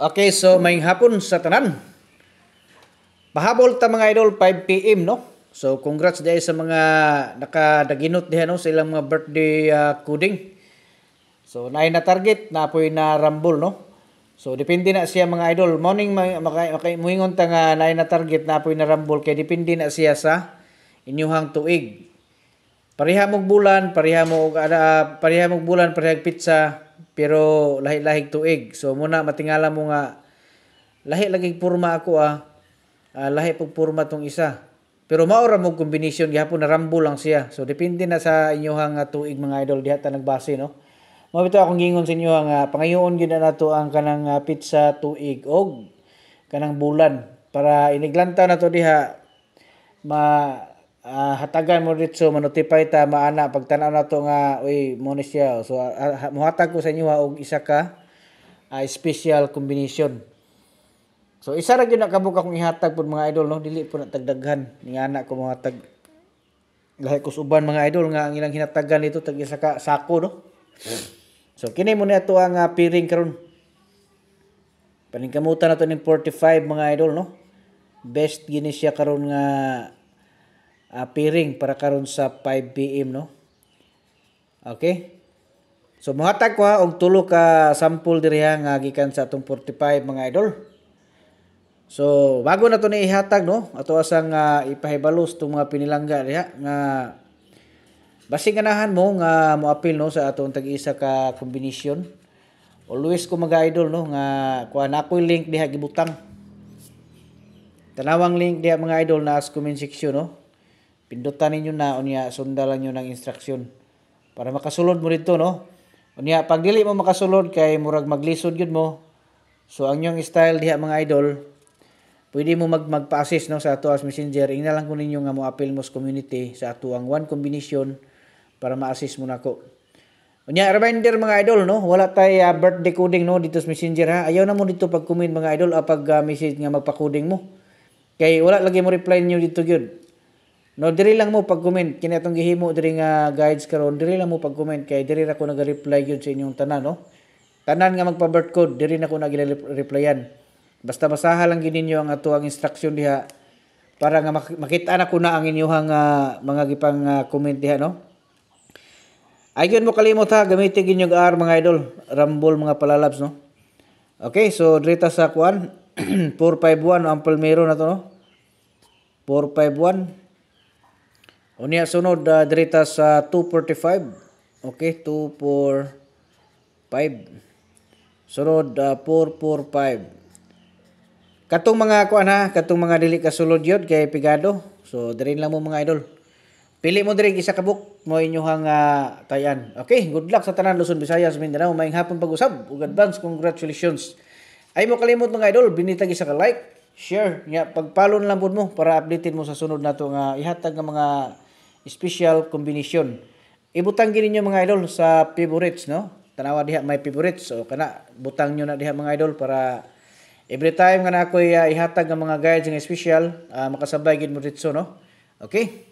Okay, so may hapon sa tanan. Pahabol ta mga idol 5 PM no. So congrats dai sa mga nakadaginot diha no sa ilang mga birthday uh, coding. So naay na target na poy na rambol no. So depende na siya mga idol. Morning okay, muingon ta nga naay na target na poy na rambol kay depende na siya sa inyuhang tuig. Pareha mog bulan, pareha mo og uh, ah, pareha mong bulan, pareha pizza pero lahi-lahig tuig. So muna matingala mo nga lahi lagi purma ako ah. ah lahi pag purma tong isa. Pero maura mo combination gihapon na rambo lang siya. So depende na sa inyohang uh, ah, tuig mga idol diha ta nagbase no. Mabito bitaw akong gingon sa inyo nga uh, pangayoon gyud na nato ang kanang uh, pizza tuig og kanang bulan para iniglantaw na to diha ma uh, hatagan mo dito manotify ta maana pagtanaw na to nga uy mo siya so uh, muhatag ko sa inyo og isa ka uh, special combination so isa ra gyud nakabuka kong ihatag pud mga idol no dili na tagdaghan ni anak ko muhatag lahi ko uban mga idol nga ang ilang hinatagan dito tag isa ka sako no so kini mo ni ato ang uh, piring karon paningkamutan nato ning 45 mga idol no best gini siya karon nga uh, uh, ah, pairing para karon sa 5 pm no. Okay? So mohatag ko ha og tulo ka sample diri ha nga gikan sa atong 45 mga idol. So bago na to ni ihatag no, ato asang uh, ipahibalos tong mga pinilangga diha nga basi ganahan mo nga moapil no sa atong tag-isa ka combination. Always ko mga idol no nga kuha na ako'y link diha gibutang. Tanawang link diha mga idol na as comment section no pindutan ninyo na unya sundalan niyo ng instruction para makasulod mo dito no unya pag dili mo makasulod kay murag maglisod gyud mo so ang yung style diha mga idol pwede mo mag magpa-assist no sa ato messenger ingna lang ko ninyo nga mo appeal mo sa community sa ato ang one combination para ma-assist mo nako unya reminder mga idol no wala tay uh, ah, birth decoding no dito sa messenger ha ayaw na mo dito pag comment mga idol uh, pag uh, message nga magpa-coding mo kay wala lagi mo reply niyo dito gyud No diri lang mo pag-comment kini gihimo diri nga guides karon diri lang mo pag-comment kay diri ra ko nag-reply gyud sa inyong tanan no. Tanan nga magpa birth code diri na ko na replyan. Basta basaha lang gid ninyo ang ato instruction diha para nga makita na ko na ang inyong uh, mga gipang uh, comment diha no. Ayon mo kalimot ha, gamitin ginyong AR mga idol. Rumble mga palalabs no. Okay, so drita sa kuan 451 no, ang palmero na to no. 451 Unya sunod uh, ah, direta sa 245. Okay, 245. Sunod uh, ah, 445. Katong mga kuan ha, katong mga dili ka sulod yod kay pigado. So diri lang mo mga idol. Pili mo diri isa ka book mo inyuhang uh, ah, tayan. Okay, good luck sa tanan Luzon, Visayas, Mindanao. Maayong hapon pag-usab. Ug advance congratulations. Ay mo kalimot mga idol, binitag isa ka like, share, nya pagpalon lang pud mo para updated mo sa sunod nato nga ihatag ng mga special combination. Ibutang gini nyo mga idol sa favorites, no? Tanawa diha may favorites. So, kana, butang nyo na diha mga idol para every time nga na ako uh, ah, ihatag ng mga guides ng special, uh, makasabay gid mo dito, no? Okay?